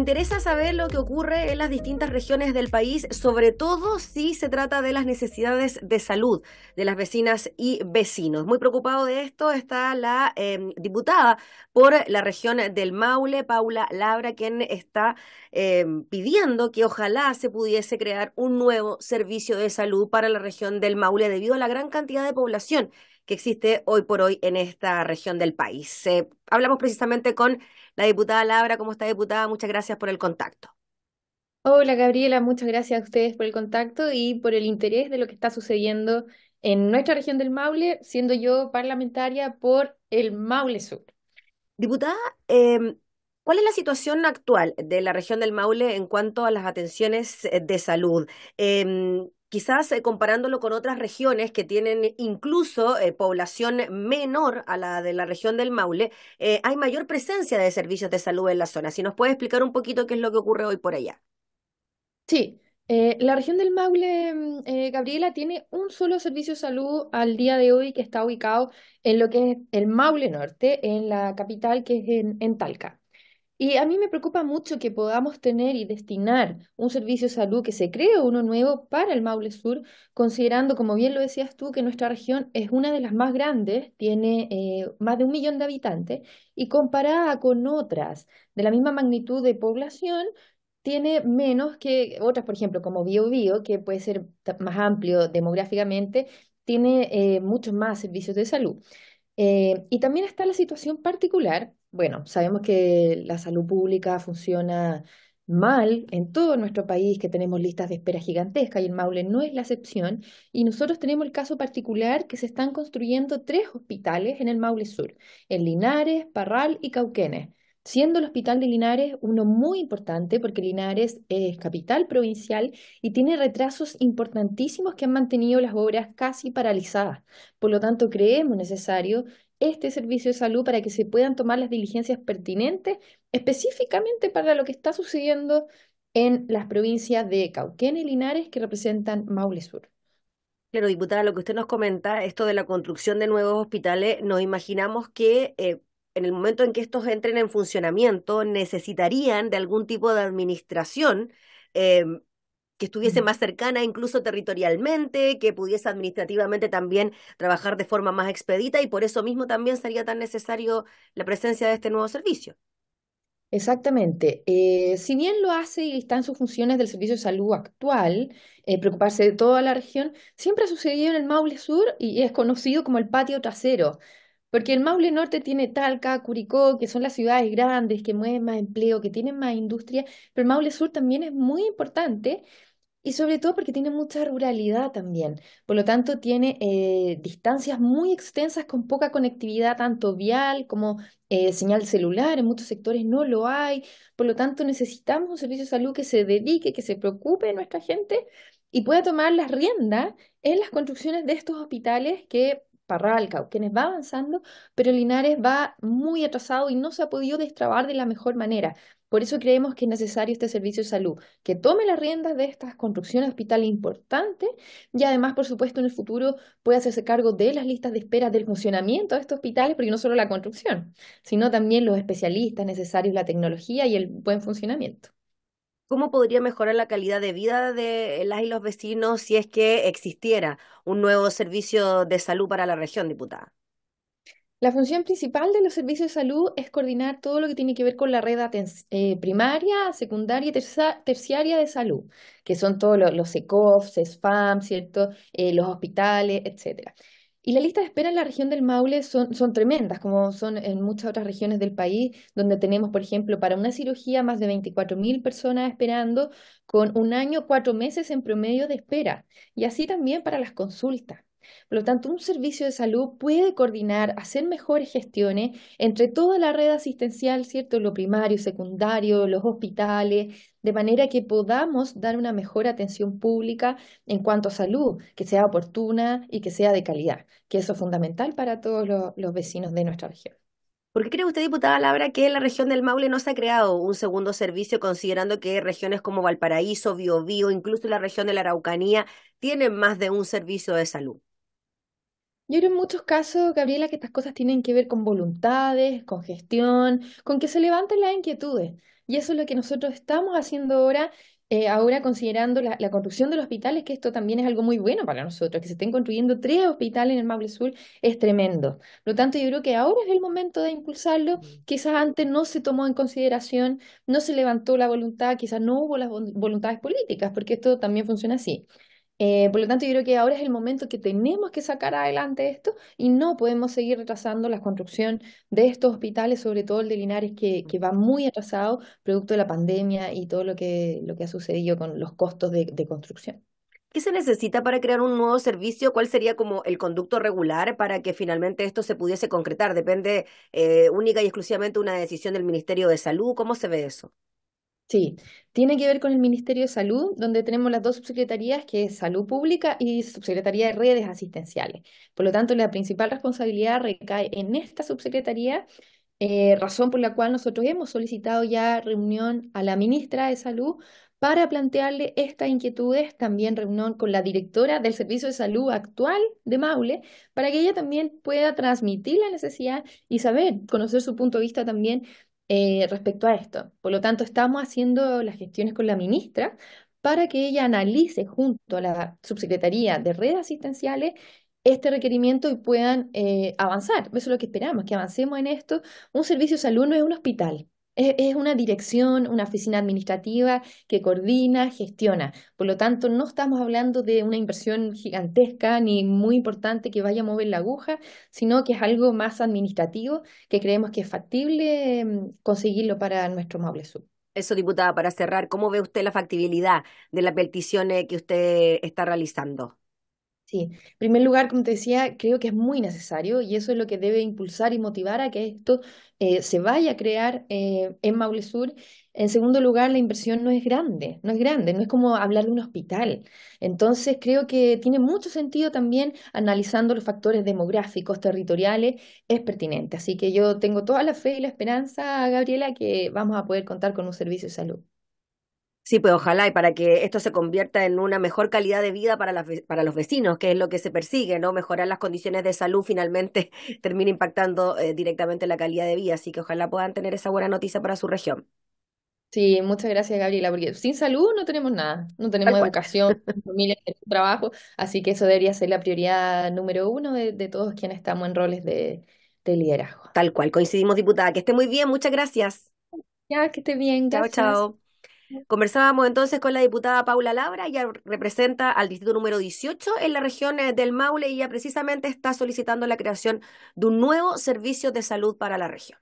interesa saber lo que ocurre en las distintas regiones del país, sobre todo si se trata de las necesidades de salud de las vecinas y vecinos. Muy preocupado de esto está la em, diputada por la región del Maule, Paula Labra, quien está em, pidiendo que ojalá se pudiese crear un nuevo servicio de salud para la región del Maule debido a la gran cantidad de población que existe hoy por hoy en esta región del país. Eh, hablamos precisamente con la diputada Laura, ¿Cómo está, diputada? Muchas gracias por el contacto. Hola, Gabriela. Muchas gracias a ustedes por el contacto y por el interés de lo que está sucediendo en nuestra región del Maule, siendo yo parlamentaria por el Maule Sur. Diputada, em, ¿Cuál es la situación actual de la región del Maule en cuanto a las atenciones eh, de salud? Em, quizás eh, comparándolo con otras regiones que tienen incluso eh, población menor a la de la región del Maule, eh, hay mayor presencia de servicios de salud en la zona. Si nos puede explicar un poquito qué es lo que ocurre hoy por allá. Sí. la región del Maule, mm, Gabriela, tiene un solo servicio de salud al día de hoy que está ubicado en lo que es el Maule Norte, en la capital que es en Talca. Y a mí me preocupa mucho que podamos tener y destinar un servicio de salud que se cree uno nuevo para el Maule Sur, considerando, como bien lo decías tú, que nuestra región es una de las más grandes, tiene eh, más de un millón de habitantes, y comparada con otras de la misma magnitud de población, tiene menos que otras, por ejemplo, como Bio Bio, que puede ser más amplio demográficamente, tiene eh, muchos más servicios de salud. Eh, y también está la situación particular bueno, sabemos que la salud pública funciona mal en todo nuestro país, que tenemos listas de espera gigantescas y el Maule no es la excepción. Y nosotros tenemos el caso particular que se están construyendo tres hospitales en el Maule Sur, en Linares, Parral y Cauquenes siendo el Hospital de Linares uno muy importante porque Linares es capital provincial y tiene retrasos importantísimos que han mantenido las obras casi paralizadas. Por lo tanto, creemos necesario este servicio de salud para que se puedan tomar las diligencias pertinentes específicamente para lo que está sucediendo en las provincias de Cauquén y Linares que representan Maule Sur. Claro, diputada, lo que usted nos comenta, esto de la construcción de nuevos hospitales, nos imaginamos que eh, en el momento en que estos entren en funcionamiento necesitarían de algún tipo de administración eh, que estuviese más cercana incluso territorialmente, que pudiese administrativamente también trabajar de forma más expedita y por eso mismo también sería tan necesario la presencia de este nuevo servicio. Exactamente. Eh, si bien lo hace y está en sus funciones del Servicio de Salud actual, eh, preocuparse de toda la región, siempre ha sucedido en el Maule Sur y es conocido como el patio trasero, porque el Maule Norte tiene Talca, Curicó, que son las ciudades grandes, que mueven más empleo, que tienen más industria, pero el Maule Sur también es muy importante y sobre todo porque tiene mucha ruralidad también. Por lo tanto, tiene eh, distancias muy extensas con poca conectividad, tanto vial como eh, señal celular. En muchos sectores no lo hay. Por lo tanto, necesitamos un servicio de salud que se dedique, que se preocupe de nuestra gente y pueda tomar las riendas en las construcciones de estos hospitales que o quienes va avanzando, pero Linares va muy atrasado y no se ha podido destrabar de la mejor manera. Por eso creemos que es necesario este servicio de salud, que tome las riendas de estas construcciones hospital importantes y además, por supuesto, en el futuro puede hacerse cargo de las listas de espera del funcionamiento de estos hospitales, porque no solo la construcción, sino también los especialistas necesarios, la tecnología y el buen funcionamiento. ¿Cómo podría mejorar la calidad de vida de las y los vecinos si es que existiera un nuevo servicio de salud para la región, diputada? La función principal de los servicios de salud es coordinar todo lo que tiene que ver con la red eh, primaria, secundaria y terciaria de salud, que son todos los, los ECOF, ¿cierto? Eh, los hospitales, etcétera. Y las listas de espera en la región del Maule son, son tremendas, como son en muchas otras regiones del país, donde tenemos, por ejemplo, para una cirugía más de 24.000 personas esperando, con un año, cuatro meses en promedio de espera. Y así también para las consultas. Por lo tanto, un servicio de salud puede coordinar, hacer mejores gestiones entre toda la red asistencial, ¿cierto? Lo primario, secundario, los hospitales, de manera que podamos dar una mejor atención pública en cuanto a salud, que sea oportuna y que sea de calidad, que eso es fundamental para todos los, vecinos de nuestra región. ¿Por qué cree usted, diputada Labra, que en la región del Maule no se ha creado un segundo servicio, considerando que regiones como Valparaíso, Biobío, incluso la región de la Araucanía, tienen más de un servicio de salud? Yo creo en muchos casos, Gabriela, que estas cosas tienen que ver con voluntades, con gestión, con que se levanten las inquietudes. Y eso es lo que nosotros estamos haciendo ahora, eh, ahora considerando la, construcción de los hospitales, que esto también es algo muy bueno para nosotros, que se estén construyendo tres hospitales en el Mable Sur es tremendo. Por lo tanto, yo creo que ahora es el momento de impulsarlo. Quizás antes no se tomó en consideración, no se levantó la voluntad, quizás no hubo las voluntades políticas, porque esto también funciona así. Eh, por lo tanto, yo creo que ahora es el momento que tenemos que sacar adelante esto y no podemos seguir retrasando la construcción de estos hospitales, sobre todo el de Linares, que, va muy atrasado, producto de la pandemia y todo lo que, lo que ha sucedido con los costos de, construcción. ¿Qué se necesita para crear un nuevo servicio? ¿Cuál sería como el conducto regular para que finalmente esto se pudiese concretar? ¿Depende eh, única y exclusivamente una decisión del Ministerio de Salud? ¿Cómo se ve eso? Sí, tiene que ver con el Ministerio de Salud, donde tenemos las dos subsecretarías, que es Salud Pública y Subsecretaría de Redes Asistenciales. Por lo tanto, la principal responsabilidad recae en esta subsecretaría, eh, razón por la cual nosotros hemos solicitado ya reunión a la ministra de Salud para plantearle estas inquietudes, también reunión con la directora del Servicio de Salud actual de Maule, para que ella también pueda transmitir la necesidad y saber, conocer su punto de vista también eh, respecto a esto. Por lo tanto, estamos haciendo las gestiones con la ministra para que ella analice junto a la subsecretaría de redes asistenciales este requerimiento y puedan eh, avanzar. Eso es lo que esperamos, que avancemos en esto. Un servicio de salud no es un hospital. Es, una dirección, una oficina administrativa que coordina, gestiona. Por lo tanto, no estamos hablando de una inversión gigantesca ni muy importante que vaya a mover la aguja, sino que es algo más administrativo que creemos que es factible mm, conseguirlo para nuestro Maule Sur. Eso, diputada, para cerrar, ¿cómo ve usted la factibilidad de las peticiones eh, que usted está realizando? Sí, en primer lugar, como te decía, creo que es muy necesario y eso es lo que debe impulsar y motivar a que esto eh, se vaya a crear eh, en Maule Sur. En segundo lugar, la inversión no es grande, no es grande, no es como hablar de un hospital. Entonces, creo que tiene mucho sentido también analizando los factores demográficos, territoriales, es pertinente. Así que yo tengo toda la fe y la esperanza, Gabriela, que vamos a poder contar con un servicio de salud. Sí, pues ojalá y para que esto se convierta en una mejor calidad de vida para, para los vecinos, que es lo que se persigue, ¿no? Mejorar las condiciones de salud finalmente termina impactando eh, directamente la calidad de vida, así que ojalá puedan tener esa buena noticia para su región. Sí, muchas gracias, Gabriela, porque sin salud no tenemos nada, no tenemos educación, educación, familia, trabajo, así que eso debería ser la prioridad número uno de, todos quienes estamos en roles de, de, liderazgo. Tal cual, coincidimos, diputada, que esté muy bien, muchas gracias. Ya, que esté bien, gracias. Chao, chao. Conversábamos entonces con la diputada Paula Labra, ella representa al distrito número 18 en la región eh, del Maule y ella precisamente está solicitando la creación de un nuevo servicio de salud para la región.